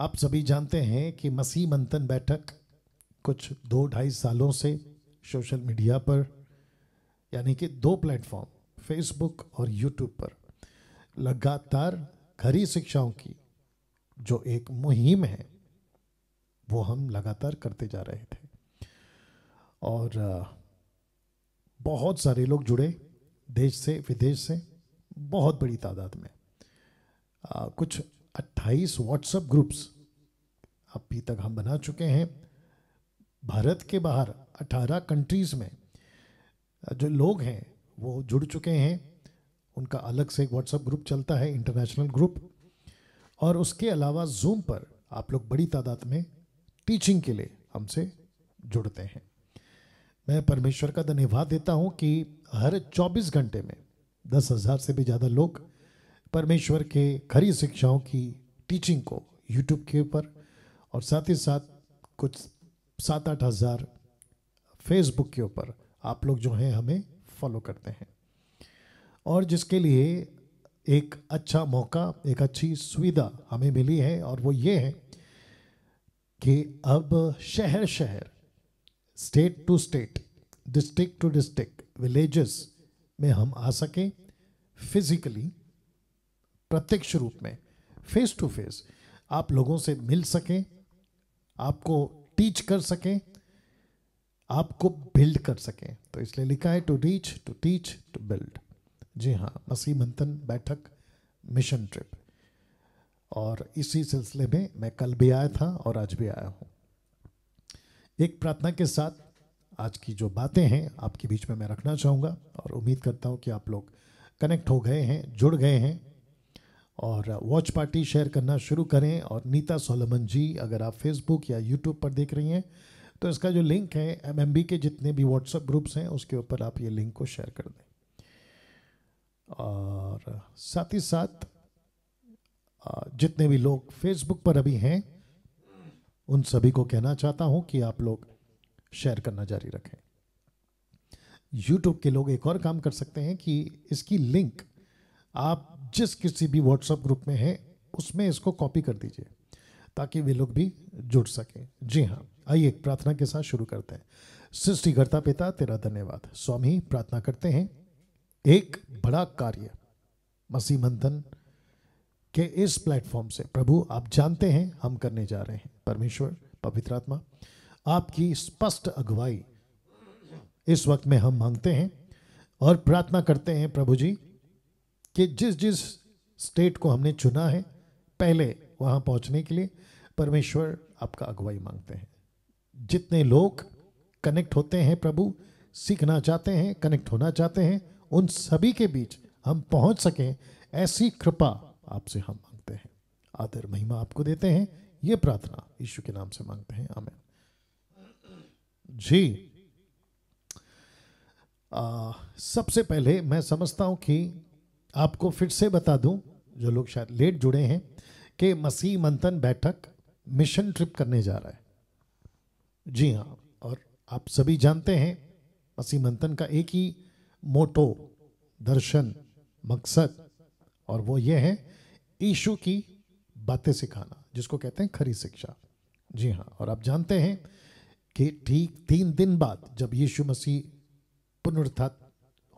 आप सभी जानते हैं कि मसीह मंथन बैठक कुछ दो ढाई सालों से सोशल मीडिया पर यानी कि दो प्लेटफॉर्म फेसबुक और यूट्यूब पर लगातार खरी शिक्षाओं की जो एक मुहिम है वो हम लगातार करते जा रहे थे और बहुत सारे लोग जुड़े देश से विदेश से बहुत बड़ी तादाद में आ, कुछ अट्ठाईस व्हाट्सएप ग्रुप्स अभी तक हम बना चुके हैं भारत के बाहर 18 कंट्रीज़ में जो लोग हैं वो जुड़ चुके हैं उनका अलग से एक व्हाट्सएप ग्रुप चलता है इंटरनेशनल ग्रुप और उसके अलावा जूम पर आप लोग बड़ी तादाद में टीचिंग के लिए हमसे जुड़ते हैं मैं परमेश्वर का धन्यवाद देता हूँ कि हर 24 घंटे में दस हज़ार से भी ज़्यादा लोग परमेश्वर के खरी शिक्षाओं की टीचिंग को यूट्यूब के ऊपर और साथ ही साथ कुछ सात आठ हज़ार फेसबुक के ऊपर आप लोग जो हैं हमें फॉलो करते हैं और जिसके लिए एक अच्छा मौका एक अच्छी सुविधा हमें मिली है और वो ये है कि अब शहर शहर state to state district to district villages में हम आ सकें फिज़िकली प्रत्यक्ष रूप में फेस टू फेस आप लोगों से मिल सकें आपको टीच कर सकें आपको बिल्ड कर सकें तो इसलिए लिखा है to reach to teach to build जी हाँ मसीह मंथन बैठक मिशन ट्रिप और इसी सिलसिले में मैं कल भी आया था और आज भी आया हूँ एक प्रार्थना के साथ आज की जो बातें हैं आपके बीच में मैं रखना चाहूँगा और उम्मीद करता हूँ कि आप लोग कनेक्ट हो गए हैं जुड़ गए हैं और वॉच पार्टी शेयर करना शुरू करें और नीता सोलमन जी अगर आप फेसबुक या यूट्यूब पर देख रही हैं तो इसका जो लिंक है एम के जितने भी व्हाट्सएप ग्रुप्स हैं उसके ऊपर आप ये लिंक को शेयर कर दें और साथ ही साथ जितने भी लोग फेसबुक पर अभी हैं उन सभी को कहना चाहता हूं कि आप लोग शेयर करना जारी रखें यूट्यूब के लोग एक और काम कर सकते हैं कि इसकी लिंक आप जिस किसी भी व्हाट्सएप ग्रुप में हैं उसमें इसको कॉपी कर दीजिए ताकि वे लोग भी जुड़ सकें जी हाँ आइए प्रार्थना के साथ शुरू करते हैं सृष्टिकर्ता पिता तेरा धन्यवाद स्वामी प्रार्थना करते हैं एक बड़ा कार्य मसीह मंथन के इस प्लेटफॉर्म से प्रभु आप जानते हैं हम करने जा रहे हैं परमेश्वर पवित्र आत्मा आपकी स्पष्ट अगुवाई इस वक्त में हम मांगते हैं और प्रार्थना करते हैं प्रभु जी कि जिस जिस स्टेट को हमने चुना है पहले वहां पहुंचने के लिए परमेश्वर आपका अगुवाई मांगते हैं जितने लोग कनेक्ट होते हैं प्रभु सीखना चाहते हैं कनेक्ट होना चाहते हैं उन सभी के बीच हम पहुंच सकें ऐसी कृपा आपसे हम मांगते हैं आदर महिमा आपको देते हैं ये प्रार्थना यीशु के नाम से मांगते हैं आमेन जी आ, सबसे पहले मैं समझता हूं कि आपको फिर से बता दूं जो लोग शायद लेट जुड़े हैं कि मसीह मंथन बैठक मिशन ट्रिप करने जा रहा है जी हाँ और आप सभी जानते हैं मसीह मंथन का एक ही मोटो दर्शन मकसद और वो ये है ईशु की बातें सिखाना जिसको कहते हैं खरी शिक्षा जी हाँ और आप जानते हैं कि ठीक तीन दिन बाद जब यीशु मसीह पुनर्थात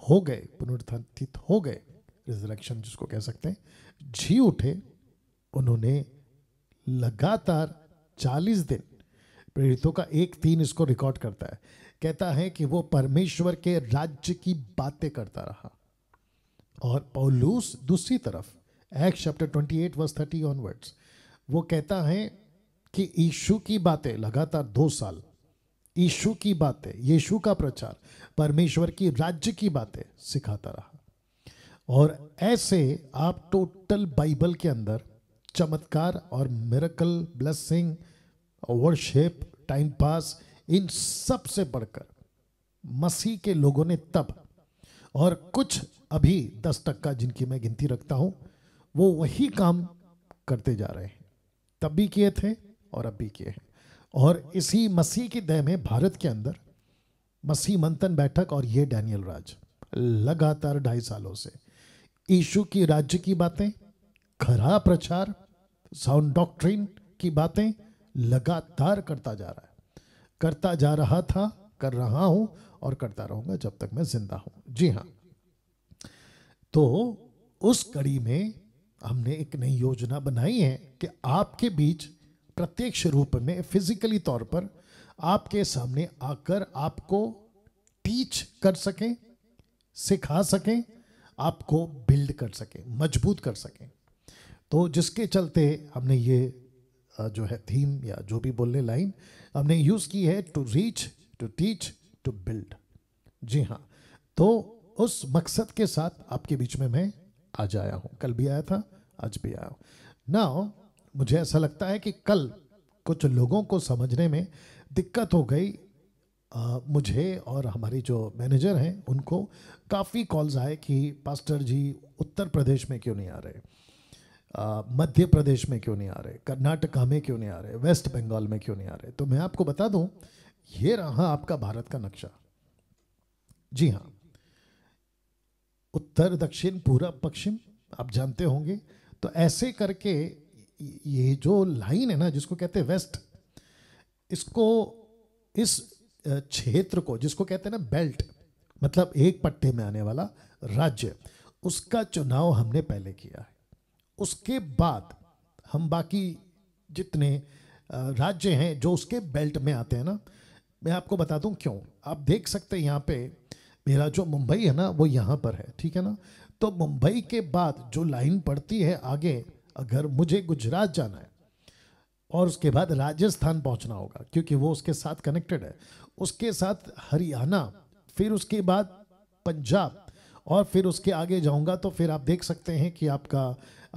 हो गए पुनर्थित हो गए रिजरेक्शन जिसको कह सकते हैं जी उठे उन्होंने लगातार चालीस दिन प्रेरितों का एक तीन इसको रिकॉर्ड करता है कहता है कि वो परमेश्वर के राज्य की बातें करता रहा और पौलूस दूसरी तरफ Act chapter 28 verse thirty onwards वो कहता है कि ईशु की बातें लगातार दो साल ईशु की बातें यीशु का प्रचार परमेश्वर की राज्य की बातें सिखाता रहा और ऐसे आप टोटल बाइबल के अंदर चमत्कार और miracle blessing worship time pass इन सब से बढ़कर मसीह के लोगों ने तब और कुछ अभी दस तक का जिनकी मैं गिनती रखता हूँ वो वही काम करते जा रहे हैं तब भी किए थे और अब भी किए हैं और इसी मसीह की दय में भारत के अंदर मसीह मंथन बैठक और ये डैनियल राज लगातार ढाई सालों से ईशु की राज्य की बातें खरा प्रचार साउंड डॉक्ट्रिन की बातें लगातार करता जा रहा है करता जा रहा था कर रहा हूं और करता रहूंगा जब तक मैं जिंदा हूं जी हाँ तो उस कड़ी में हमने एक नई योजना बनाई है कि आपके बीच प्रत्यक्ष रूप में फिजिकली तौर पर आपके सामने आकर आपको टीच कर सकें सिखा सकें आपको बिल्ड कर सके मजबूत कर सके तो जिसके चलते हमने ये जो है थीम या जो भी बोलने लाइन हमने यूज़ की है to reach to teach to build जी हाँ तो उस मकसद के साथ आपके बीच में मैं आज आया हूँ कल भी आया था आज भी आया हूँ ना मुझे ऐसा लगता है कि कल कुछ लोगों को समझने में दिक्कत हो गई मुझे और हमारे जो मैनेजर हैं उनको काफ़ी कॉल्स आए कि पास्टर जी उत्तर प्रदेश में क्यों नहीं आ रहे मध्य प्रदेश में क्यों नहीं आ रहे कर्नाटका में क्यों नहीं आ रहे वेस्ट बंगाल में क्यों नहीं आ रहे तो मैं आपको बता दूं ये रहा आपका भारत का नक्शा जी हाँ उत्तर दक्षिण पूरा पश्चिम आप जानते होंगे तो ऐसे करके ये जो लाइन है ना जिसको कहते हैं वेस्ट इसको इस क्षेत्र को जिसको कहते हैं ना बेल्ट मतलब एक पट्टे में आने वाला राज्य उसका चुनाव हमने पहले किया है उसके बाद हम बाकी जितने राज्य हैं जो उसके बेल्ट में आते हैं ना मैं आपको बता दूं क्यों आप देख सकते हैं यहाँ पे मेरा जो मुंबई है ना वो यहाँ पर है ठीक है ना तो मुंबई के बाद जो लाइन पड़ती है आगे अगर मुझे गुजरात जाना है और उसके बाद राजस्थान पहुंचना होगा क्योंकि वो उसके साथ कनेक्टेड है उसके साथ हरियाणा फिर उसके बाद पंजाब और फिर उसके आगे जाऊंगा तो फिर आप देख सकते हैं कि आपका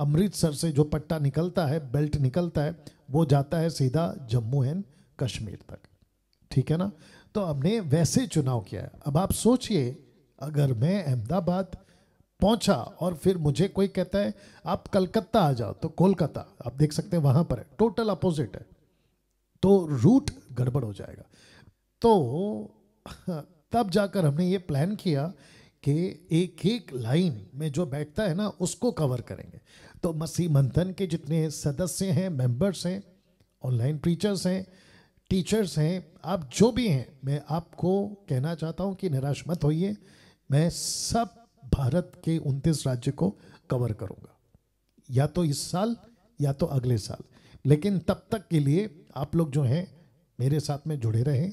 अमृतसर से जो पट्टा निकलता है बेल्ट निकलता है वो जाता है सीधा जम्मू एंड कश्मीर तक ठीक है ना तो हमने वैसे चुनाव किया है अब आप सोचिए अगर मैं अहमदाबाद पहुंचा और फिर मुझे कोई कहता है आप कलकत्ता आ जाओ तो कोलकाता आप देख सकते हैं वहां पर है टोटल अपोजिट है तो रूट गड़बड़ हो जाएगा तो तब जाकर हमने ये प्लान किया कि एक एक लाइन में जो बैठता है ना उसको कवर करेंगे तो मसीह मंथन के जितने सदस्य हैं मेंबर्स हैं ऑनलाइन प्रीचर्स हैं टीचर्स हैं आप जो भी हैं मैं आपको कहना चाहता हूं कि निराश मत होइए मैं सब भारत के उनतीस राज्य को कवर करूंगा या तो इस साल या तो अगले साल लेकिन तब तक के लिए आप लोग जो हैं मेरे साथ में जुड़े रहें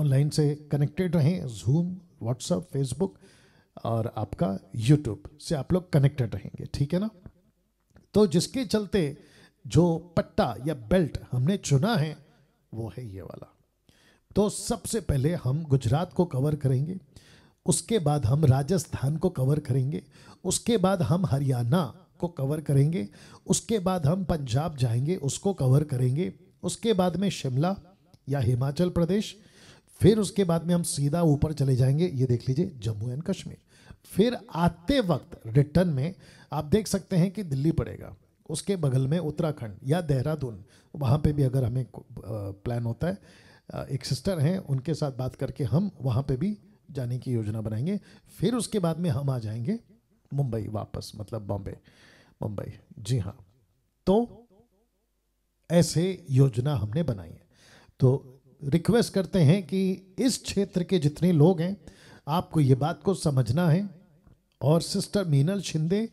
ऑनलाइन से कनेक्टेड रहें जूम व्हाट्सअप फेसबुक और आपका यूट्यूब से आप लोग कनेक्टेड रहेंगे ठीक है ना तो जिसके चलते जो पट्टा या बेल्ट हमने चुना है वो है ये वाला तो सबसे पहले हम गुजरात को कवर करेंगे उसके बाद हम राजस्थान को कवर करेंगे उसके बाद हम हरियाणा को कवर करेंगे उसके बाद हम पंजाब जाएंगे उसको कवर करेंगे उसके बाद में शिमला या हिमाचल प्रदेश फिर उसके बाद में हम सीधा ऊपर चले जाएंगे ये देख लीजिए जम्मू एंड कश्मीर फिर आते वक्त रिटर्न में आप देख सकते हैं कि दिल्ली पड़ेगा उसके बगल में उत्तराखंड या देहरादून वहाँ पे भी अगर हमें प्लान होता है एक सिस्टर हैं उनके साथ बात करके हम वहाँ पे भी जाने की योजना बनाएंगे फिर उसके बाद में हम आ जाएंगे मुंबई वापस मतलब बॉम्बे मुंबई जी हाँ तो ऐसे योजना हमने बनाई है तो रिक्वेस्ट करते हैं कि इस क्षेत्र के जितने लोग हैं आपको ये बात को समझना है और सिस्टर मीनल शिंदे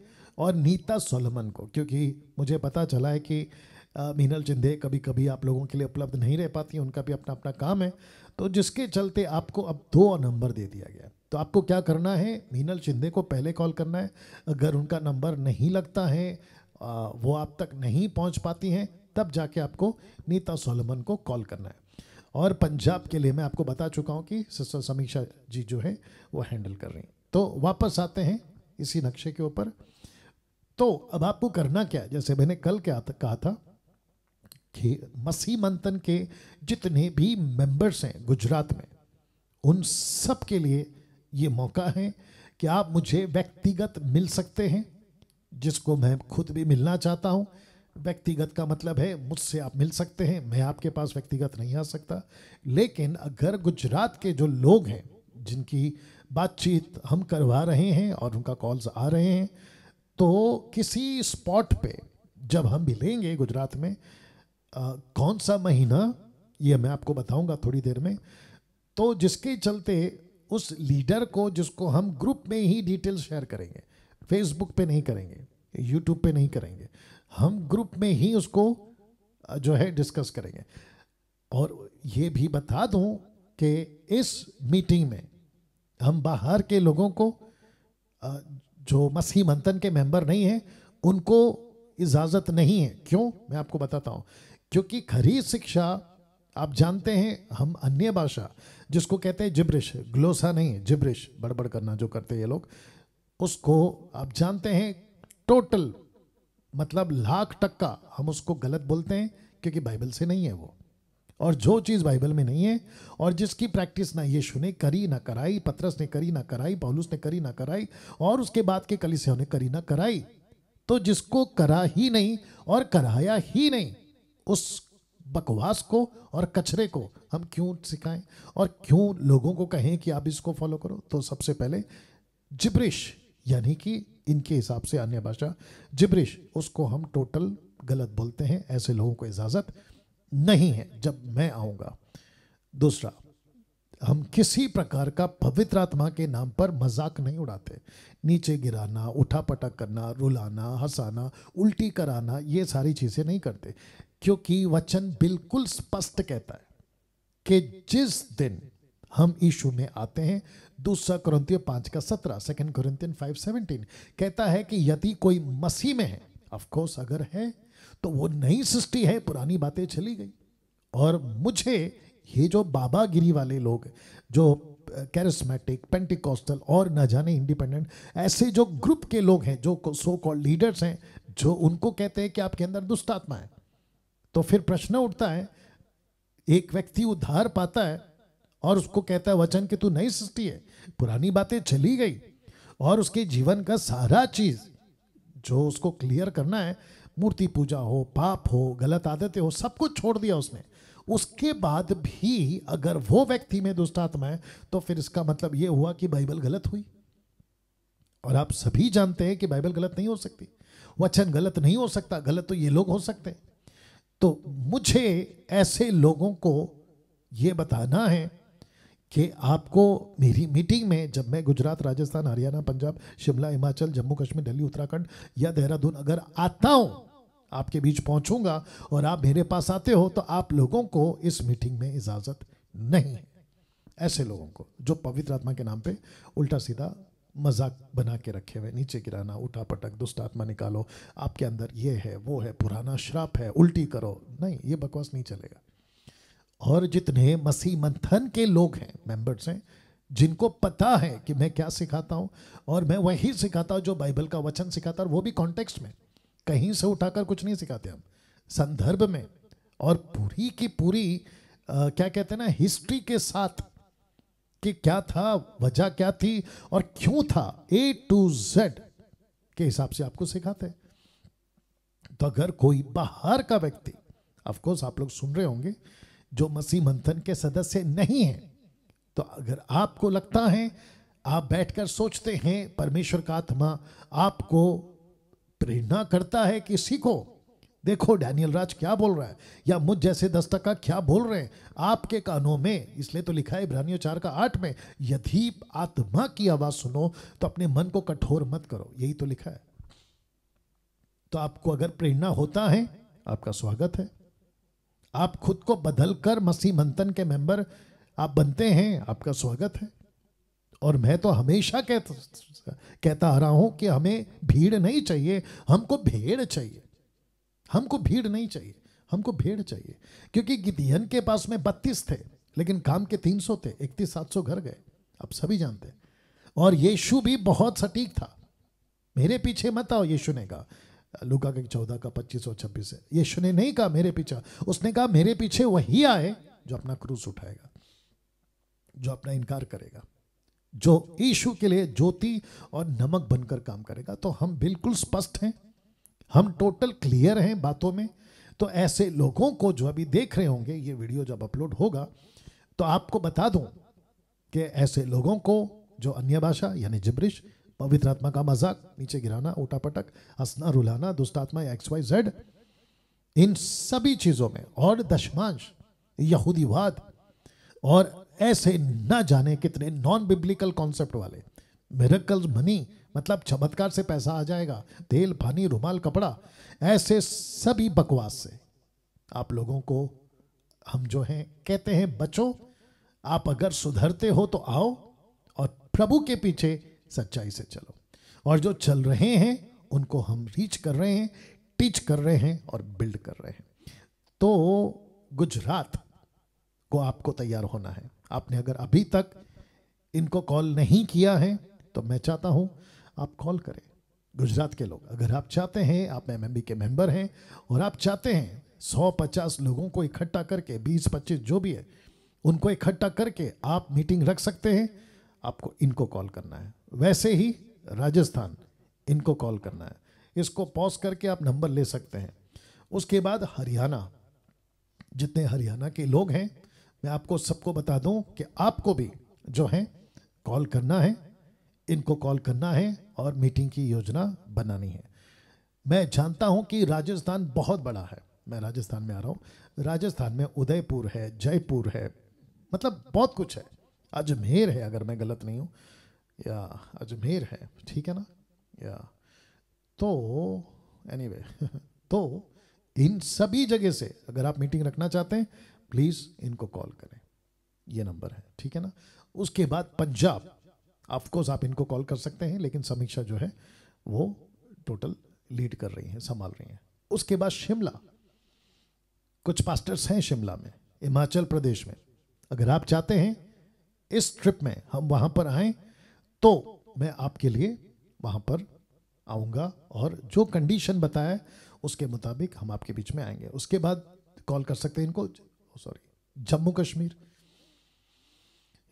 और नीता सोलमन को क्योंकि मुझे पता चला है कि मीनल जिंदे कभी कभी आप लोगों के लिए उपलब्ध नहीं रह पाती उनका भी अपना अपना काम है तो जिसके चलते आपको अब दो नंबर दे दिया गया तो आपको क्या करना है मीनल शिंदे को पहले कॉल करना है अगर उनका नंबर नहीं लगता है वो आप तक नहीं पहुंच पाती हैं तब जाके आपको नीता सोलमन को कॉल करना है और पंजाब के लिए मैं आपको बता चुका हूं कि सिस्टर समीक्षा जी जो है वो हैंडल कर रही हैं तो वापस आते हैं इसी नक्शे के ऊपर तो अब आपको करना क्या जैसे मैंने कल क्या कहा था मसीह मंथन के जितने भी मेंबर्स हैं गुजरात में उन सब के लिए ये मौका है कि आप मुझे व्यक्तिगत मिल सकते हैं जिसको मैं खुद भी मिलना चाहता हूँ व्यक्तिगत का मतलब है मुझसे आप मिल सकते हैं मैं आपके पास व्यक्तिगत नहीं आ सकता लेकिन अगर गुजरात के जो लोग हैं जिनकी बातचीत हम करवा रहे हैं और उनका कॉल्स आ रहे हैं तो किसी स्पॉट पे जब हम मिलेंगे गुजरात में कौन सा महीना ये मैं आपको बताऊंगा थोड़ी देर में तो जिसके चलते उस लीडर को जिसको हम ग्रुप में ही डिटेल शेयर करेंगे फेसबुक पे नहीं करेंगे यूट्यूब पे नहीं करेंगे हम ग्रुप में ही उसको जो है डिस्कस करेंगे और ये भी बता दूं कि इस मीटिंग में हम बाहर के लोगों को जो मसीह मंथन के मेंबर नहीं हैं उनको इजाज़त नहीं है क्यों मैं आपको बताता हूँ क्योंकि खरी शिक्षा आप जानते हैं हम अन्य भाषा जिसको कहते हैं जिब्रिश ग्लोसा नहीं है जिब्रिश बड़बड़ करना जो करते हैं ये लोग उसको आप जानते हैं टोटल मतलब लाख टक्का हम उसको गलत बोलते हैं क्योंकि बाइबल से नहीं है वो और जो चीज़ बाइबल में नहीं है और जिसकी प्रैक्टिस ना यीशु ने करी ना कराई पत्रस ने करी ना कराई पौलुस ने करी ना कराई और उसके बाद के कलिसियों ने करी ना कराई तो जिसको करा ही नहीं और कराया ही नहीं उस बकवास को और कचरे को हम क्यों सिखाएं और क्यों लोगों को कहें कि आप इसको फॉलो करो तो सबसे पहले जिब्रिश यानी कि इनके हिसाब से अन्य भाषा जिब्रिश उसको हम टोटल गलत बोलते हैं ऐसे लोगों को इजाज़त नहीं है जब मैं आऊँगा दूसरा हम किसी प्रकार का पवित्र आत्मा के नाम पर मजाक नहीं उड़ाते नीचे गिराना उठा पटक करना रुलाना हंसाना उल्टी कराना ये सारी चीज़ें नहीं करते क्योंकि वचन बिल्कुल स्पष्ट कहता है कि जिस दिन हम ईशु में आते हैं दूसरा क्रंथिय पांच का सत्रह सेकेंड क्रंथियन फाइव सेवनटीन कहता है कि यदि कोई मसीह में है ऑफकोर्स अगर है तो वो नई सृष्टि है पुरानी बातें चली गई और मुझे ये जो बाबागिरी वाले लोग जो कैरिस्मेटिक पेंटिकॉस्टल और ना जाने इंडिपेंडेंट ऐसे जो ग्रुप के लोग हैं जो सो कॉल्ड लीडर्स हैं जो उनको कहते हैं कि आपके अंदर दुष्ट आत्मा है तो फिर प्रश्न उठता है एक व्यक्ति उद्धार पाता है और उसको कहता है वचन कि तू नई सृष्टि है पुरानी बातें चली गई और उसके जीवन का सारा चीज जो उसको क्लियर करना है मूर्ति पूजा हो पाप हो गलत आदतें हो सब कुछ छोड़ दिया उसने उसके बाद भी अगर वो व्यक्ति में दुष्ट आत्मा है तो फिर इसका मतलब ये हुआ कि बाइबल गलत हुई और आप सभी जानते हैं कि बाइबल गलत नहीं हो सकती वचन गलत नहीं हो सकता गलत तो ये लोग हो सकते हैं तो मुझे ऐसे लोगों को ये बताना है कि आपको मेरी मीटिंग में जब मैं गुजरात राजस्थान हरियाणा पंजाब शिमला हिमाचल जम्मू कश्मीर दिल्ली उत्तराखंड या देहरादून अगर आता हूँ आपके बीच पहुंचूंगा और आप मेरे पास आते हो तो आप लोगों को इस मीटिंग में इजाज़त नहीं है ऐसे लोगों को जो पवित्र आत्मा के नाम पे उल्टा सीधा मजाक बना के रखे हुए नीचे गिराना उठा पटक दुष्ट आत्मा निकालो आपके अंदर ये है वो है पुराना श्राप है उल्टी करो नहीं ये बकवास नहीं चलेगा और जितने मसीह मंथन के लोग हैं मेंबर्स हैं जिनको पता है कि मैं क्या सिखाता हूँ और मैं वही सिखाता हूँ जो बाइबल का वचन सिखाता हूँ वो भी कॉन्टेक्स्ट में कहीं से उठाकर कुछ नहीं सिखाते हम संदर्भ में और पूरी की पूरी आ, क्या कहते हैं ना हिस्ट्री के साथ कि क्या था वजह क्या थी और क्यों था ए टू जेड के हिसाब से आपको सिखाते तो अगर कोई बाहर का व्यक्ति अफकोर्स आप लोग सुन रहे होंगे जो मसीह मंथन के सदस्य नहीं है तो अगर आपको लगता है आप बैठकर सोचते हैं परमेश्वर का आत्मा आपको घृणा करता है कि सीखो देखो डैनियल राज क्या बोल रहा है या मुझ जैसे दस्तक का क्या बोल रहे हैं आपके कानों में इसलिए तो लिखा है इब्रानियों चार का आठ में यदि आत्मा की आवाज सुनो तो अपने मन को कठोर मत करो यही तो लिखा है तो आपको अगर प्रेरणा होता है आपका स्वागत है आप खुद को बदल कर मसीह मंथन के मेंबर आप बनते हैं आपका स्वागत है और मैं तो हमेशा कहता कहता आ रहा हूं कि हमें भीड़ नहीं चाहिए हमको भेड़ चाहिए हमको भीड़ नहीं चाहिए हमको भेड़ चाहिए क्योंकि गिदियन के पास में बत्तीस थे लेकिन काम के तीन सौ थे इकतीस सात सौ घर गए आप सभी जानते हैं और यीशु भी बहुत सटीक था मेरे पीछे मत आओ यीशु ने कहा लुका के चौदह का पच्चीस और छब्बीस है यीशु ने नहीं कहा मेरे पीछे उसने कहा मेरे पीछे वही आए जो अपना क्रूज उठाएगा जो अपना इनकार करेगा जो ईशु के लिए ज्योति और नमक बनकर काम करेगा तो हम बिल्कुल स्पष्ट हैं हम टोटल क्लियर हैं बातों में तो ऐसे लोगों को जो अभी देख रहे होंगे ये वीडियो जब अपलोड होगा तो आपको बता दूं कि ऐसे लोगों को जो अन्य भाषा यानी जिब्रिश पवित्र आत्मा का मजाक नीचे गिराना उठापटक हंसना रुलाना दुष्ट आत्मा एक्स वाई जेड इन सभी चीज़ों में और दशमांश यहूदीवाद और ऐसे न जाने कितने नॉन बिब्लिकल कॉन्सेप्ट वाले मेरकल मनी मतलब चमत्कार से पैसा आ जाएगा तेल पानी रुमाल कपड़ा ऐसे सभी बकवास से आप लोगों को हम जो हैं कहते हैं बचो आप अगर सुधरते हो तो आओ और प्रभु के पीछे सच्चाई से चलो और जो चल रहे हैं उनको हम रीच कर रहे हैं टीच कर रहे हैं और बिल्ड कर रहे हैं तो गुजरात को आपको तैयार होना है आपने अगर अभी तक इनको कॉल नहीं किया है तो मैं चाहता हूं आप कॉल करें गुजरात के लोग अगर आप चाहते हैं आप एम के मेंबर हैं और आप चाहते हैं सौ पचास लोगों को इकट्ठा करके बीस पच्चीस जो भी है उनको इकट्ठा करके आप मीटिंग रख सकते हैं आपको इनको कॉल करना है वैसे ही राजस्थान इनको कॉल करना है इसको पॉज करके आप नंबर ले सकते हैं उसके बाद हरियाणा जितने हरियाणा के लोग हैं मैं आपको सबको बता दूं कि आपको भी जो है कॉल करना है इनको कॉल करना है और मीटिंग की योजना बनानी है मैं जानता हूं कि राजस्थान बहुत बड़ा है मैं राजस्थान में आ रहा हूं राजस्थान में उदयपुर है जयपुर है मतलब बहुत कुछ है अजमेर है अगर मैं गलत नहीं हूं या अजमेर है ठीक है ना या तो एनीवे anyway, तो इन सभी जगह से अगर आप मीटिंग रखना चाहते हैं प्लीज़ इनको कॉल करें ये नंबर है ठीक है ना उसके बाद पंजाब ऑफकोर्स आप इनको कॉल कर सकते हैं लेकिन समीक्षा जो है वो टोटल लीड कर रही हैं संभाल रही हैं उसके बाद शिमला कुछ पास्टर्स हैं शिमला में हिमाचल प्रदेश में अगर आप चाहते हैं इस ट्रिप में हम वहां पर आए तो मैं आपके लिए वहां पर आऊंगा और जो कंडीशन बताया उसके मुताबिक हम आपके बीच में आएंगे उसके बाद कॉल कर सकते हैं इनको सॉरी जम्मू कश्मीर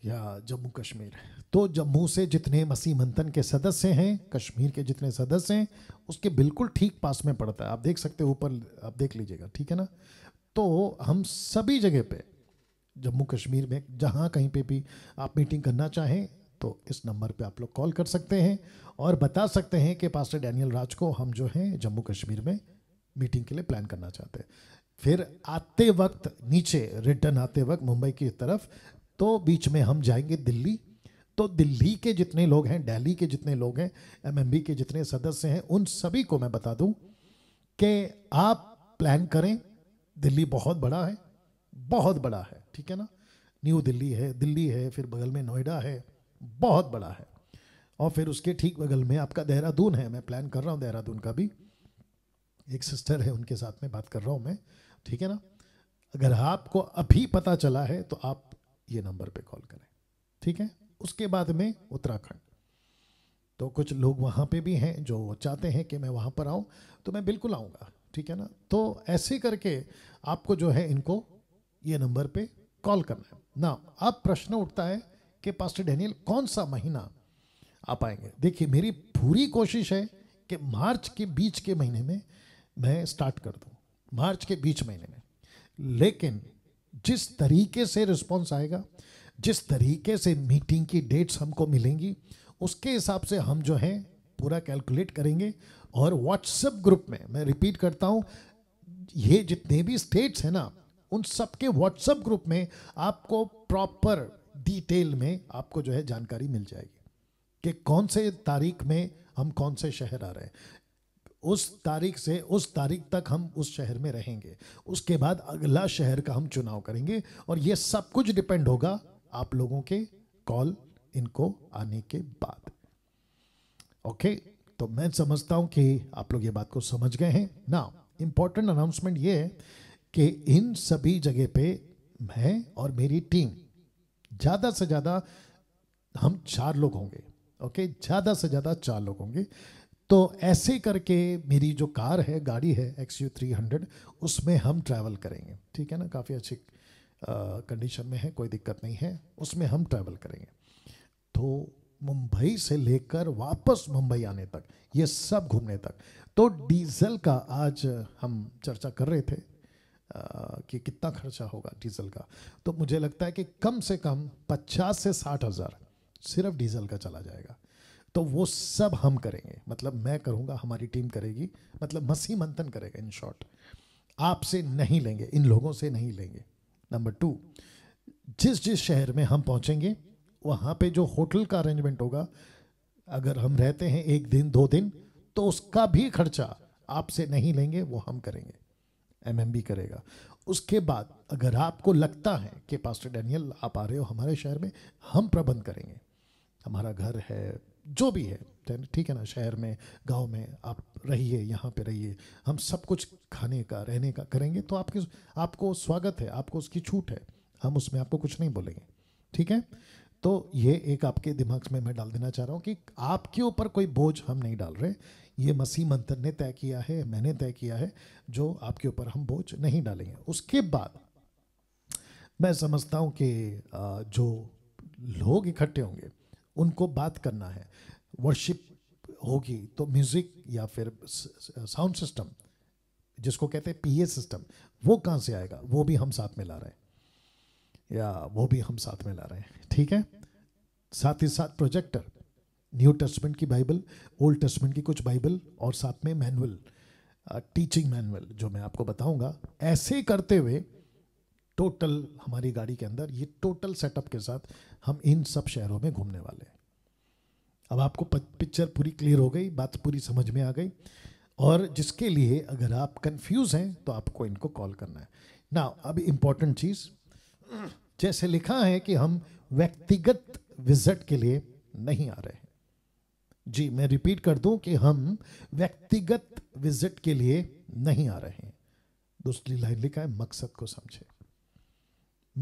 या जम्मू कश्मीर तो जम्मू से जितने मसीह मंथन के सदस्य हैं कश्मीर के जितने सदस्य हैं उसके बिल्कुल ठीक पास में पड़ता है आप देख सकते हो ऊपर आप देख लीजिएगा ठीक है ना तो हम सभी जगह पे जम्मू कश्मीर में जहाँ कहीं पे भी आप मीटिंग करना चाहें तो इस नंबर पे आप लोग कॉल कर सकते हैं और बता सकते हैं कि पास्टर डैनियल राज को हम जो हैं जम्मू कश्मीर में मीटिंग के लिए प्लान करना चाहते हैं फिर आते वक्त नीचे रिटर्न आते वक्त मुंबई की तरफ तो बीच में हम जाएंगे दिल्ली तो दिल्ली के जितने लोग हैं दिल्ली के जितने लोग हैं एमएमबी के जितने सदस्य हैं उन सभी को मैं बता दूं कि आप प्लान करें दिल्ली बहुत बड़ा है बहुत बड़ा है ठीक है ना न्यू दिल्ली है दिल्ली है फिर बगल में नोएडा है बहुत बड़ा है और फिर उसके ठीक बगल में आपका देहरादून है मैं प्लान कर रहा हूँ देहरादून का भी एक सिस्टर है उनके साथ में बात कर रहा हूँ मैं ठीक है ना अगर आपको अभी पता चला है तो आप ये नंबर पे कॉल करें ठीक है उसके बाद में उत्तराखंड तो कुछ लोग वहाँ पे भी हैं जो चाहते हैं कि मैं वहाँ पर आऊँ तो मैं बिल्कुल आऊँगा ठीक है ना तो ऐसे करके आपको जो है इनको ये नंबर पे कॉल करना है ना अब प्रश्न उठता है कि पास्टर डैनियल कौन सा महीना आप आएंगे देखिए मेरी पूरी कोशिश है कि मार्च के बीच के महीने में मैं स्टार्ट कर दूँ मार्च के बीच महीने में लेकिन जिस तरीके से रिस्पॉन्स आएगा जिस तरीके से मीटिंग की डेट्स हमको मिलेंगी उसके हिसाब से हम जो है पूरा कैलकुलेट करेंगे और व्हाट्सएप ग्रुप में मैं रिपीट करता हूँ ये जितने भी स्टेट्स हैं ना उन सबके व्हाट्सएप ग्रुप में आपको प्रॉपर डिटेल में आपको जो है जानकारी मिल जाएगी कि कौन से तारीख में हम कौन से शहर आ रहे हैं उस तारीख से उस तारीख तक हम उस शहर में रहेंगे उसके बाद अगला शहर का हम चुनाव करेंगे और ये सब कुछ डिपेंड होगा आप लोगों के कॉल इनको आने के बाद ओके तो मैं समझता हूं कि आप लोग ये बात को समझ गए हैं ना इंपॉर्टेंट अनाउंसमेंट ये है कि इन सभी जगह पे मैं और मेरी टीम ज़्यादा से ज़्यादा हम चार लोग होंगे ओके ज़्यादा से ज़्यादा चार लोग होंगे तो ऐसे करके मेरी जो कार है गाड़ी है एक्स यू थ्री हंड्रेड उसमें हम ट्रैवल करेंगे ठीक है ना काफ़ी अच्छी कंडीशन में है कोई दिक्कत नहीं है उसमें हम ट्रैवल करेंगे तो मुंबई से लेकर वापस मुंबई आने तक ये सब घूमने तक तो डीजल का आज हम चर्चा कर रहे थे आ, कि कितना खर्चा होगा डीजल का तो मुझे लगता है कि कम से कम पचास से साठ हज़ार सिर्फ डीजल का चला जाएगा तो वो सब हम करेंगे मतलब मैं करूँगा हमारी टीम करेगी मतलब मसी मंथन करेगा इन शॉर्ट आपसे नहीं लेंगे इन लोगों से नहीं लेंगे नंबर टू जिस जिस शहर में हम पहुंचेंगे वहां पे जो होटल का अरेंजमेंट होगा अगर हम रहते हैं एक दिन दो दिन तो उसका भी खर्चा आपसे नहीं लेंगे वो हम करेंगे बी करेगा उसके बाद अगर आपको लगता है कि पास्टर डैनियल आप आ रहे हो हमारे शहर में हम प्रबंध करेंगे हमारा घर है जो भी है ठीक है ना शहर में गांव में आप रहिए यहाँ पे रहिए हम सब कुछ खाने का रहने का करेंगे तो आपके आपको स्वागत है आपको उसकी छूट है हम उसमें आपको कुछ नहीं बोलेंगे ठीक है तो ये एक आपके दिमाग में मैं डाल देना चाह रहा हूँ कि आपके ऊपर कोई बोझ हम नहीं डाल रहे ये मसीह मंत्र ने तय किया है मैंने तय किया है जो आपके ऊपर हम बोझ नहीं डालेंगे उसके बाद मैं समझता हूँ कि जो लोग इकट्ठे होंगे उनको बात करना है वर्शिप होगी तो म्यूज़िक या फिर साउंड सिस्टम जिसको कहते हैं पीए सिस्टम वो कहाँ से आएगा वो भी हम साथ में ला रहे हैं या वो भी हम साथ में ला रहे हैं ठीक है साथ ही साथ प्रोजेक्टर न्यू टेस्टमेंट की बाइबल ओल्ड टेस्टमेंट की कुछ बाइबल और साथ में मैनुअल टीचिंग मैनुअल जो मैं आपको बताऊंगा ऐसे करते हुए टोटल हमारी गाड़ी के अंदर ये टोटल सेटअप के साथ हम इन सब शहरों में घूमने वाले हैं अब आपको पिक्चर पूरी क्लियर हो गई बात पूरी समझ में आ गई और जिसके लिए अगर आप कंफ्यूज हैं तो आपको इनको कॉल करना है ना अब इम्पॉर्टेंट चीज़ जैसे लिखा है कि हम व्यक्तिगत विजिट के लिए नहीं आ रहे हैं जी मैं रिपीट कर दूं कि हम व्यक्तिगत विजिट के लिए नहीं आ रहे हैं दूसरी लाइन लिखा है मकसद को समझे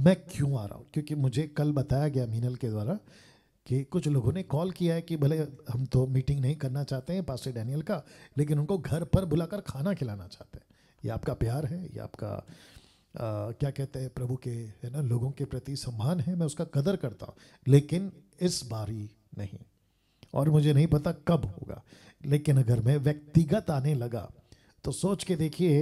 मैं क्यों आ रहा हूँ क्योंकि मुझे कल बताया गया मीनल के द्वारा कि कुछ लोगों ने कॉल किया है कि भले हम तो मीटिंग नहीं करना चाहते हैं पास्टर डैनियल का लेकिन उनको घर पर बुलाकर खाना खिलाना चाहते हैं ये आपका प्यार है ये आपका आ, क्या कहते हैं प्रभु के है ना लोगों के प्रति सम्मान है मैं उसका कदर करता हूँ लेकिन इस बारी नहीं और मुझे नहीं पता कब होगा लेकिन अगर मैं व्यक्तिगत आने लगा तो सोच के देखिए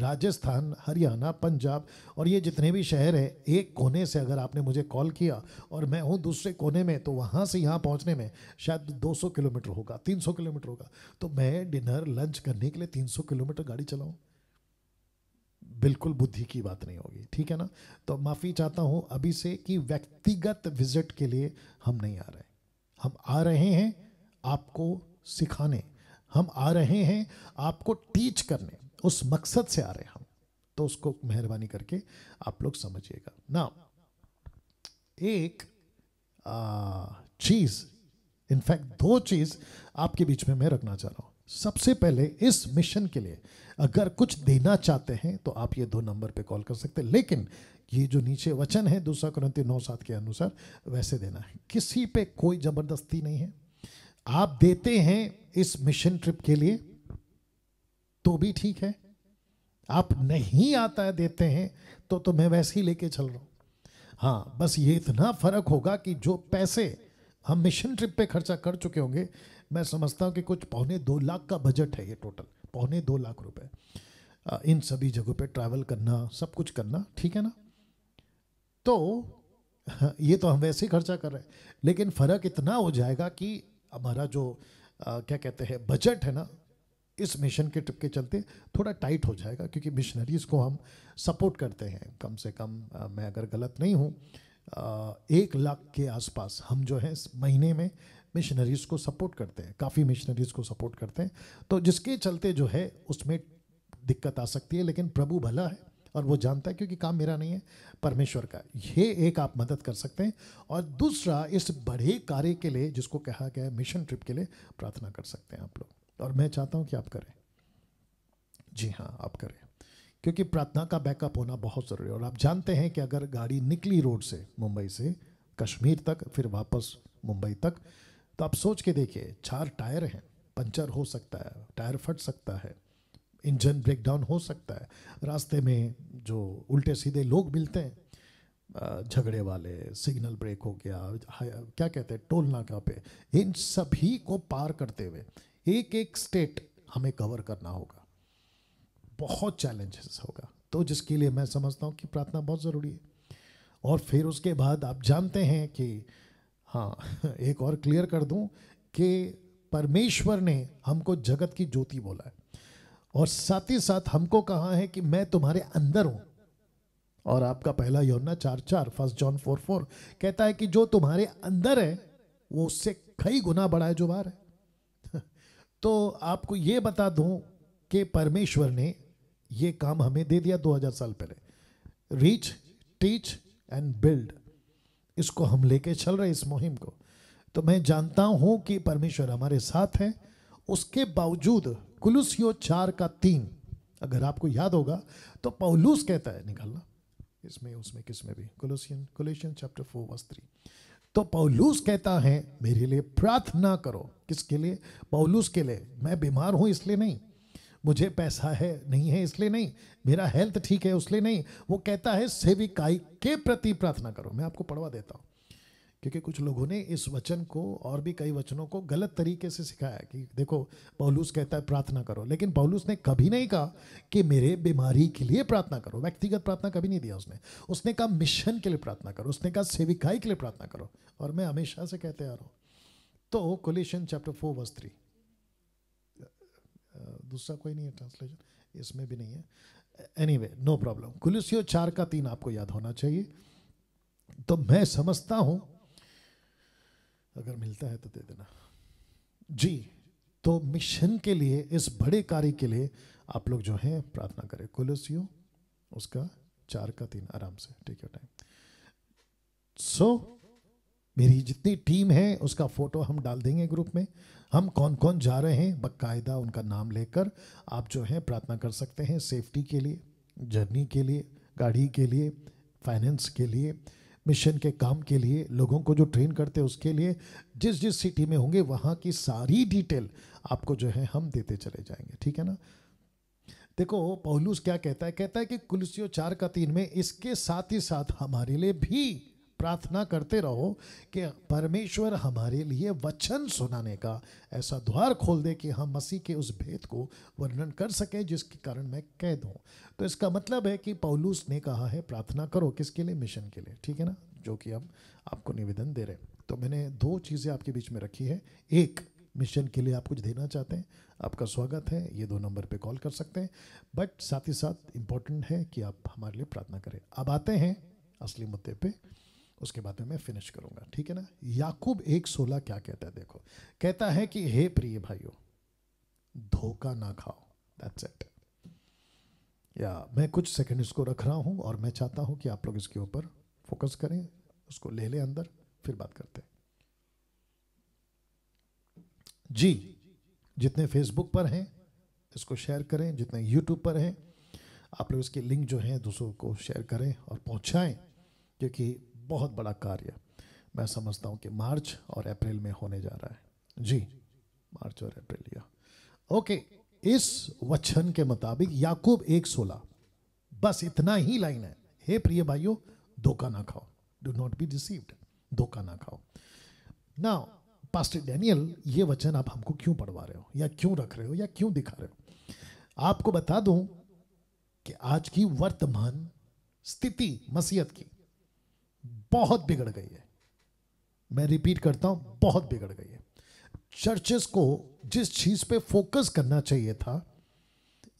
राजस्थान हरियाणा पंजाब और ये जितने भी शहर हैं एक कोने से अगर आपने मुझे कॉल किया और मैं हूँ दूसरे कोने में तो वहाँ से यहाँ पहुँचने में शायद 200 किलोमीटर होगा 300 किलोमीटर होगा तो मैं डिनर लंच करने के लिए 300 किलोमीटर गाड़ी चलाऊँ बिल्कुल बुद्धि की बात नहीं होगी ठीक है ना तो माफ़ी चाहता हूँ अभी से कि व्यक्तिगत विजिट के लिए हम नहीं आ रहे हम आ रहे हैं आपको सिखाने हम आ रहे हैं आपको टीच करने उस मकसद से आ रहे हम तो उसको मेहरबानी करके आप लोग समझिएगा ना एक चीज इनफैक्ट दो चीज आपके बीच में मैं रखना चाह रहा हूं सबसे पहले इस मिशन के लिए अगर कुछ देना चाहते हैं तो आप ये दो नंबर पे कॉल कर सकते हैं लेकिन ये जो नीचे वचन है दूसरा क्रंति नौ सात के अनुसार वैसे देना है किसी पे कोई ज़बरदस्ती नहीं है आप देते हैं इस मिशन ट्रिप के लिए तो भी ठीक है आप नहीं आता देते हैं तो तो मैं वैसे ही लेके चल रहा हूं हाँ बस ये इतना फ़र्क होगा कि जो पैसे हम मिशन ट्रिप पे खर्चा कर चुके होंगे मैं समझता हूँ कि कुछ पौने दो लाख का बजट है ये टोटल पौने दो लाख रुपए इन सभी जगहों पे ट्रैवल करना सब कुछ करना ठीक है ना तो ये तो हम वैसे ही खर्चा कर रहे हैं लेकिन फ़र्क इतना हो जाएगा कि हमारा जो आ, क्या कहते हैं बजट है ना इस मिशन के ट्रिप के चलते थोड़ा टाइट हो जाएगा क्योंकि मिशनरीज़ को हम सपोर्ट करते हैं कम से कम आ, मैं अगर गलत नहीं हूँ एक लाख के आसपास हम जो है इस महीने में मिशनरीज़ को सपोर्ट करते हैं काफ़ी मिशनरीज़ को सपोर्ट करते हैं तो जिसके चलते जो है उसमें दिक्कत आ सकती है लेकिन प्रभु भला है और वो जानता है क्योंकि काम मेरा नहीं है परमेश्वर का ये एक आप मदद कर सकते हैं और दूसरा इस बड़े कार्य के लिए जिसको कहा गया है मिशन ट्रिप के लिए प्रार्थना कर सकते हैं आप लोग और मैं चाहता हूं कि आप करें जी हाँ आप करें क्योंकि प्रार्थना का बैकअप होना बहुत ज़रूरी है और आप जानते हैं कि अगर गाड़ी निकली रोड से मुंबई से कश्मीर तक फिर वापस मुंबई तक तो आप सोच के देखिए चार टायर हैं पंचर हो सकता है टायर फट सकता है इंजन ब्रेकडाउन हो सकता है रास्ते में जो उल्टे सीधे लोग मिलते हैं झगड़े वाले सिग्नल ब्रेक हो गया क्या कहते हैं टोल नाका पे इन सभी को पार करते हुए एक एक स्टेट हमें कवर करना होगा बहुत चैलेंजेस होगा तो जिसके लिए मैं समझता हूँ कि प्रार्थना बहुत ज़रूरी है और फिर उसके बाद आप जानते हैं कि हाँ एक और क्लियर कर दूँ कि परमेश्वर ने हमको जगत की ज्योति बोला है और साथ ही साथ हमको कहा है कि मैं तुम्हारे अंदर हूं और आपका पहला योना चार चार फर्स्ट जॉन फोर फोर कहता है कि जो तुम्हारे अंदर है वो उससे कई गुना बड़ा है जो बाहर है तो आपको ये बता दूं कि परमेश्वर ने ये काम हमें दे दिया 2000 साल पहले रीच टीच एंड बिल्ड इसको हम लेके चल रहे इस मुहिम को तो मैं जानता हूं कि परमेश्वर हमारे साथ हैं उसके बावजूद कुलूसियो चार का तीन अगर आपको याद होगा तो पौलूस कहता है निकालना इसमें उसमें किसमें भी कुलूसियन कुलेशन चैप्टर फोर वस्त्री थ्री तो पौलूस कहता है मेरे लिए प्रार्थना करो किसके लिए पौलूस के लिए मैं बीमार हूँ इसलिए नहीं मुझे पैसा है नहीं है इसलिए नहीं मेरा हेल्थ ठीक है उसलिए नहीं वो कहता है सेविकाई के प्रति प्रार्थना करो मैं आपको पढ़वा देता हूँ क्योंकि कुछ लोगों ने इस वचन को और भी कई वचनों को गलत तरीके से सिखाया कि देखो पौलूस कहता है प्रार्थना करो लेकिन पौलूस ने कभी नहीं कहा कि मेरे बीमारी के लिए प्रार्थना करो व्यक्तिगत प्रार्थना कभी नहीं दिया उसने उसने कहा मिशन के लिए प्रार्थना करो उसने कहा सेविकाई के लिए प्रार्थना करो और मैं हमेशा से कहते आ रहा हूँ तो Colossians chapter four verse three दूसरा कोई नहीं है ट्रांसलेशन इसमें भी नहीं है एनी वे नो प्रॉब्लम कुलिसियो चार का तीन आपको याद होना चाहिए तो मैं समझता हूँ अगर मिलता है तो दे देना जी तो मिशन के लिए इस बड़े कार्य के लिए आप लोग जो है प्रार्थना करें कुलसियो उसका चार का तीन आराम से टेक योर टाइम सो मेरी जितनी टीम है उसका फोटो हम डाल देंगे ग्रुप में हम कौन कौन जा रहे हैं बाकायदा उनका नाम लेकर आप जो है प्रार्थना कर सकते हैं सेफ्टी के लिए जर्नी के लिए गाड़ी के लिए फाइनेंस के लिए मिशन के काम के लिए लोगों को जो ट्रेन करते हैं उसके लिए जिस जिस सिटी में होंगे वहाँ की सारी डिटेल आपको जो है हम देते चले जाएंगे ठीक है ना देखो पौलूस क्या कहता है कहता है कि कुलसियो चार का तीन में इसके साथ ही साथ हमारे लिए भी प्रार्थना करते रहो कि परमेश्वर हमारे लिए वचन सुनाने का ऐसा द्वार खोल दे कि हम मसीह के उस भेद को वर्णन कर सकें जिसके कारण मैं कह दूँ तो इसका मतलब है कि पौलूस ने कहा है प्रार्थना करो किसके लिए मिशन के लिए ठीक है ना जो कि हम आपको निवेदन दे रहे हैं तो मैंने दो चीज़ें आपके बीच में रखी है एक मिशन के लिए आप कुछ देना चाहते हैं आपका स्वागत है ये दो नंबर पे कॉल कर सकते हैं बट साथ ही साथ इम्पॉर्टेंट है कि आप हमारे लिए प्रार्थना करें अब आते हैं असली मुद्दे पे उसके बाद में मैं फिनिश करूंगा ठीक है ना याकूब एक सोलह क्या कहता है देखो कहता है कि हे प्रिय भाइयों धोखा ना खाओ दैट्स इट या मैं कुछ सेकंड इसको रख रहा हूं और मैं चाहता हूं कि आप लोग इसके ऊपर फोकस करें उसको ले लें अंदर फिर बात करते हैं जी जितने फेसबुक पर हैं इसको शेयर करें जितने यूट्यूब पर हैं आप लोग इसके लिंक जो हैं दूसरों को शेयर करें और पहुंचाएं क्योंकि बहुत बड़ा कार्य मैं समझता हूँ कि मार्च और अप्रैल में होने जा रहा है जी मार्च और अप्रैल या ओके इस वचन के मुताबिक याकूब एक सोलह बस इतना ही लाइन है हे प्रिय भाइयों धोखा ना खाओ डू नॉट बी रिसीव धोखा ना खाओ ना पास्टर डैनियल ये वचन आप हमको क्यों पढ़वा रहे हो या क्यों रख रहे हो या क्यों दिखा रहे हो आपको बता दूं कि आज की वर्तमान स्थिति मसीहत की बहुत बिगड़ गई है मैं रिपीट करता हूं बहुत बिगड़ गई है चर्चेस को जिस चीज पे फोकस करना चाहिए था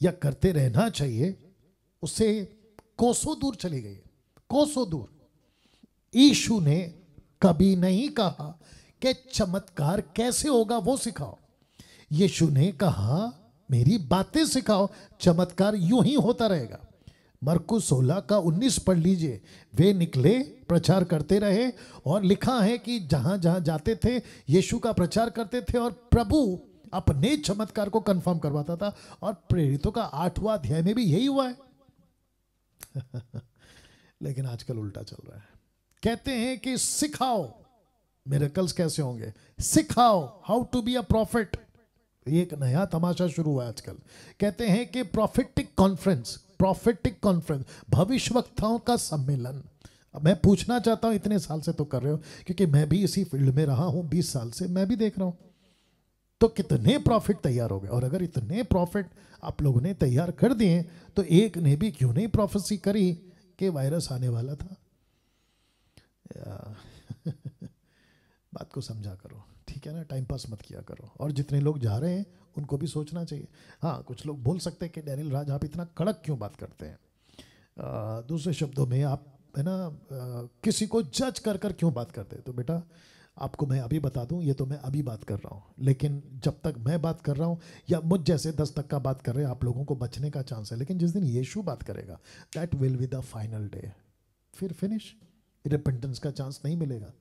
या करते रहना चाहिए उसे कोसो दूर चली गई है कोसो दूर ईशु ने कभी नहीं कहा कि चमत्कार कैसे होगा वो सिखाओ यीशु ने कहा मेरी बातें सिखाओ चमत्कार यूं ही होता रहेगा मरकु सोलह का उन्नीस पढ़ लीजिए वे निकले प्रचार करते रहे और लिखा है कि जहां जहां जाते थे यीशु का प्रचार करते थे और प्रभु अपने चमत्कार को कंफर्म करवाता था और प्रेरितों का आठवां अध्याय में भी यही हुआ है लेकिन आजकल उल्टा चल रहा है कहते हैं कि सिखाओ मेरेकल्स कैसे होंगे सिखाओ how to be a prophet एक नया तमाशा शुरू हुआ आजकल कहते हैं कि प्रॉफिटिक कॉन्फ्रेंस प्रोफेटिक कॉन्फ्रेंस भविष्य वक्ताओं का सम्मेलन मैं पूछना चाहता हूं इतने साल से तो कर रहे हो क्योंकि मैं भी इसी फील्ड में रहा हूं बीस साल से मैं भी देख रहा हूं तो कितने प्रॉफिट तैयार हो गए और अगर इतने प्रॉफिट आप लोगों ने तैयार कर दिए तो एक ने भी क्यों नहीं प्रोफेसी करी कि वायरस आने वाला था बात को समझा करो ठीक है ना टाइम पास मत किया करो और जितने लोग जा रहे हैं उनको भी सोचना चाहिए हाँ कुछ लोग बोल सकते हैं कि डैनियल राज आप इतना कड़क क्यों बात करते हैं दूसरे शब्दों में आप है ना किसी को जज कर कर क्यों बात करते हैं तो बेटा आपको मैं अभी बता दूं ये तो मैं अभी बात कर रहा हूं लेकिन जब तक मैं बात कर रहा हूं या मुझ जैसे दस तक का बात कर रहे हैं आप लोगों को बचने का चांस है लेकिन जिस दिन यीशु बात करेगा that will be the final day फिर फिनिश रिपेंटेंस का चांस नहीं मिलेगा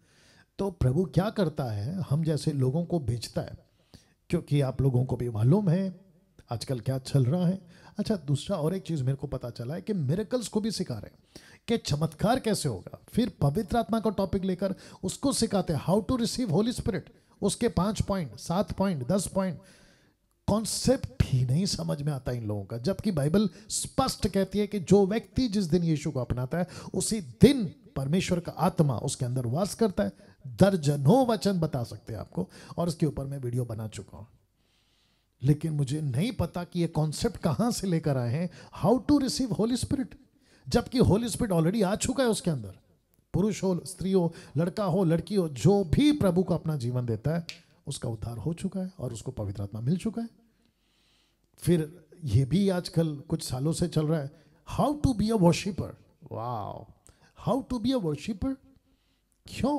तो प्रभु क्या करता है हम जैसे लोगों को भेजता है क्योंकि आप लोगों को भी मालूम है आजकल क्या चल रहा है अच्छा दूसरा और एक चीज़ मेरे को पता चला है कि मेरेकल्स को भी सिखा रहे हैं कि चमत्कार कैसे होगा फिर पवित्र आत्मा का टॉपिक लेकर उसको सिखाते हैं how to receive Holy Spirit उसके पांच पॉइंट सात पॉइंट दस पॉइंट कॉन्सेप्ट ही नहीं समझ में आता इन लोगों का जबकि बाइबल स्पष्ट कहती है कि जो व्यक्ति जिस दिन यीशु को अपनाता है उसी दिन परमेश्वर का आत्मा उसके अंदर वास करता है दर्जनों वचन बता सकते हैं आपको और उसके ऊपर मैं वीडियो बना चुका हूं लेकिन मुझे नहीं पता कि ये कॉन्सेप्ट कहां से लेकर आए हैं how to receive Holy Spirit जबकि होली स्पिरिट ऑलरेडी आ चुका है उसके अंदर पुरुष हो स्त्री हो लड़का हो लड़की हो जो भी प्रभु को अपना जीवन देता है उसका उद्धार हो चुका है और उसको पवित्र आत्मा मिल चुका है फिर ये भी आजकल कुछ सालों से चल रहा है how to be a worshipper wow how to be a worshipper क्यों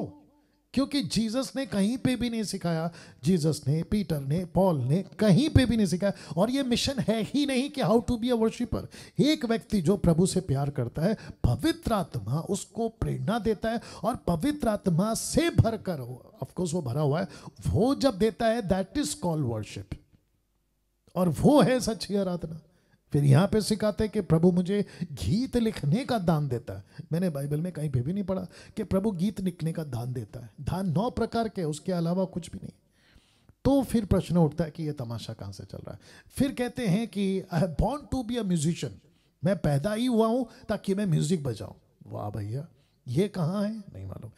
क्योंकि जीसस ने कहीं पे भी नहीं सिखाया जीसस ने पीटर ने पॉल ने कहीं पे भी नहीं सिखाया और ये मिशन है ही नहीं कि how to be a worshipper एक व्यक्ति जो प्रभु से प्यार करता है पवित्र आत्मा उसको प्रेरणा देता है और पवित्र आत्मा से भर कर ऑफकोर्स वो भरा हुआ है वो जब देता है दैट इज कॉल वर्शिप और वो है सच्ची आराधना फिर यहाँ पे सिखाते कि प्रभु मुझे गीत लिखने का दान देता है मैंने बाइबल में कहीं पर भी नहीं पढ़ा कि प्रभु गीत लिखने का दान देता है दान नौ प्रकार के उसके अलावा कुछ भी नहीं तो फिर प्रश्न उठता है कि ये तमाशा कहाँ से चल रहा है फिर कहते हैं कि आई है born to be a musician मैं पैदा ही हुआ हूँ ताकि मैं म्यूजिक बजाऊँ वाह भैया ये कहाँ है नहीं मालूम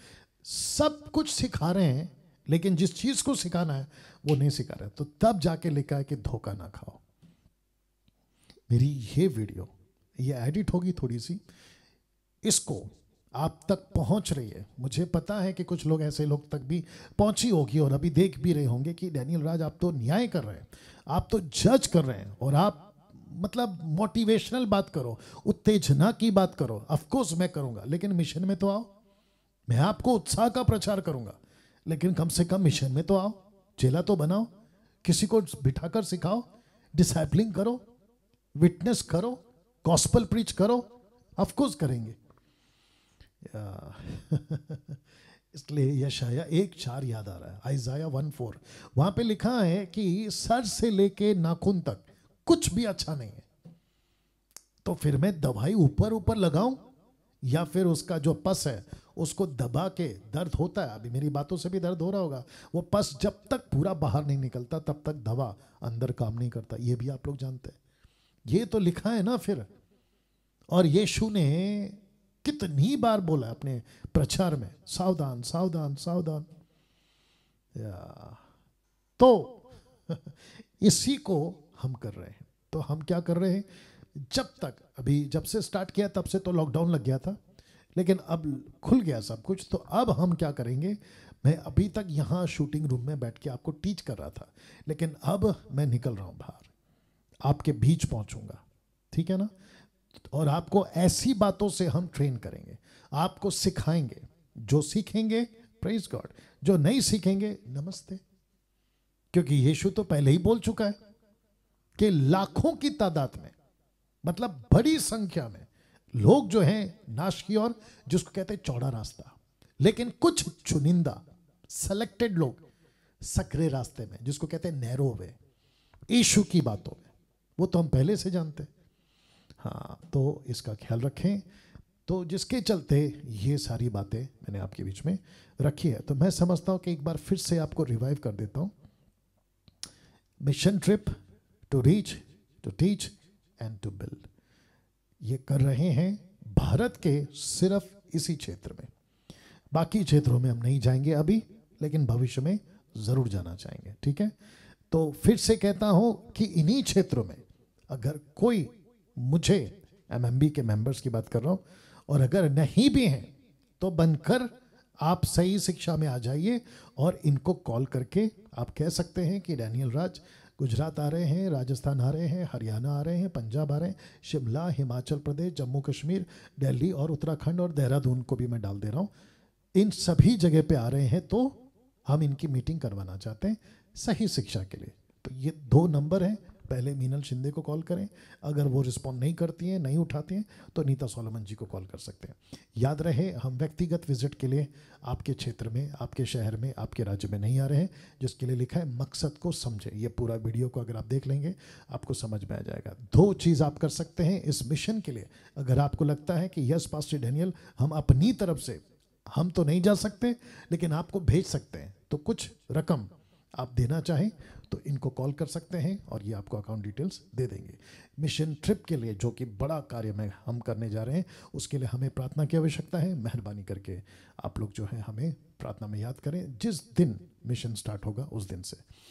सब कुछ सिखा रहे हैं लेकिन जिस चीज़ को सिखाना है वो नहीं सिखा रहे तो तब जाके लिखा है कि धोखा ना खाओ मेरी ये वीडियो ये एडिट होगी थोड़ी सी इसको आप तक पहुंच रही है मुझे पता है कि कुछ लोग ऐसे लोग तक भी पहुंची होगी और अभी देख भी रहे होंगे कि डैनियल राज आप तो न्याय कर रहे हैं आप तो जज कर रहे हैं और आप मतलब मोटिवेशनल बात करो उत्तेजना की बात करो अफकोर्स मैं करूंगा लेकिन मिशन में तो आओ मैं आपको उत्साह का प्रचार करूंगा लेकिन कम से कम मिशन में तो आओ चेला तो बनाओ किसी को बिठाकर सिखाओ डिसाइपलिंग करो विटनेस करो गॉस्पल प्रीच करो अफकोर्स करेंगे इसलिए यशाया एक चार याद आ रहा है आइजाया वन फोर वहां पे लिखा है कि सर से लेके नाखून तक कुछ भी अच्छा नहीं है तो फिर मैं दवाई ऊपर ऊपर लगाऊं या फिर उसका जो पस है उसको दबा के दर्द होता है अभी मेरी बातों से भी दर्द हो रहा होगा वो पस जब तक पूरा बाहर नहीं निकलता तब तक दवा अंदर काम नहीं करता ये भी आप लोग जानते हैं ये तो लिखा है ना फिर और यीशु ने कितनी बार बोला अपने प्रचार में सावधान सावधान सावधान या तो इसी को हम कर रहे हैं तो हम क्या कर रहे हैं जब तक अभी जब से स्टार्ट किया तब से तो लॉकडाउन लग गया था लेकिन अब खुल गया सब कुछ तो अब हम क्या करेंगे मैं अभी तक यहाँ शूटिंग रूम में बैठ के आपको टीच कर रहा था लेकिन अब मैं निकल रहा हूँ बाहर आपके बीच पहुंचूंगा ठीक है ना और आपको ऐसी बातों से हम ट्रेन करेंगे आपको सिखाएंगे जो सीखेंगे प्रेज गॉड जो नहीं सीखेंगे नमस्ते क्योंकि यीशु तो पहले ही बोल चुका है कि लाखों की तादाद में मतलब बड़ी संख्या में लोग जो हैं नाश की ओर जिसको कहते हैं चौड़ा रास्ता लेकिन कुछ चुनिंदा सेलेक्टेड लोग सक्रिय रास्ते में जिसको कहते हैं नैरो वे यीशु की बातों में वो तो हम पहले से जानते हाँ तो इसका ख्याल रखें तो जिसके चलते ये सारी बातें मैंने आपके बीच में रखी है तो मैं समझता हूँ कि एक बार फिर से आपको रिवाइव कर देता हूँ mission trip to reach to teach and to build ये कर रहे हैं भारत के सिर्फ इसी क्षेत्र में बाकी क्षेत्रों में हम नहीं जाएंगे अभी लेकिन भविष्य में ज़रूर जाना चाहेंगे ठीक है तो फिर से कहता हूँ कि इन्हीं क्षेत्रों में अगर कोई मुझे एमएमबी के मेंबर्स की बात कर रहा हूँ और अगर नहीं भी हैं तो बनकर आप सही शिक्षा में आ जाइए और इनको कॉल करके आप कह सकते हैं कि डैनियल राज गुजरात आ रहे हैं राजस्थान आ रहे हैं हरियाणा आ रहे हैं पंजाब आ रहे हैं शिमला हिमाचल प्रदेश जम्मू कश्मीर दिल्ली और उत्तराखंड और देहरादून को भी मैं डाल दे रहा हूँ इन सभी जगह पे आ रहे हैं तो हम इनकी मीटिंग करवाना चाहते हैं सही शिक्षा के लिए तो ये दो नंबर हैं पहले मीनल शिंदे को कॉल करें अगर वो रिस्पॉन्ड नहीं करती हैं नहीं उठाती हैं तो नीता सोलमन जी को कॉल कर सकते हैं याद रहे हम व्यक्तिगत विजिट के लिए आपके क्षेत्र में आपके शहर में आपके राज्य में नहीं आ रहे हैं जिसके लिए लिखा है मकसद को समझें यह पूरा वीडियो को अगर आप देख लेंगे आपको समझ में आ जाएगा दो चीज़ आप कर सकते हैं इस मिशन के लिए अगर आपको लगता है कि यस पास्टर डेनियल हम अपनी तरफ से हम तो नहीं जा सकते लेकिन आपको भेज सकते हैं तो कुछ रकम आप देना चाहें तो इनको कॉल कर सकते हैं और ये आपको अकाउंट डिटेल्स दे देंगे मिशन ट्रिप के लिए जो कि बड़ा कार्य में हम करने जा रहे हैं उसके लिए हमें प्रार्थना की आवश्यकता है मेहरबानी करके आप लोग जो है हमें प्रार्थना में याद करें जिस दिन मिशन स्टार्ट होगा उस दिन से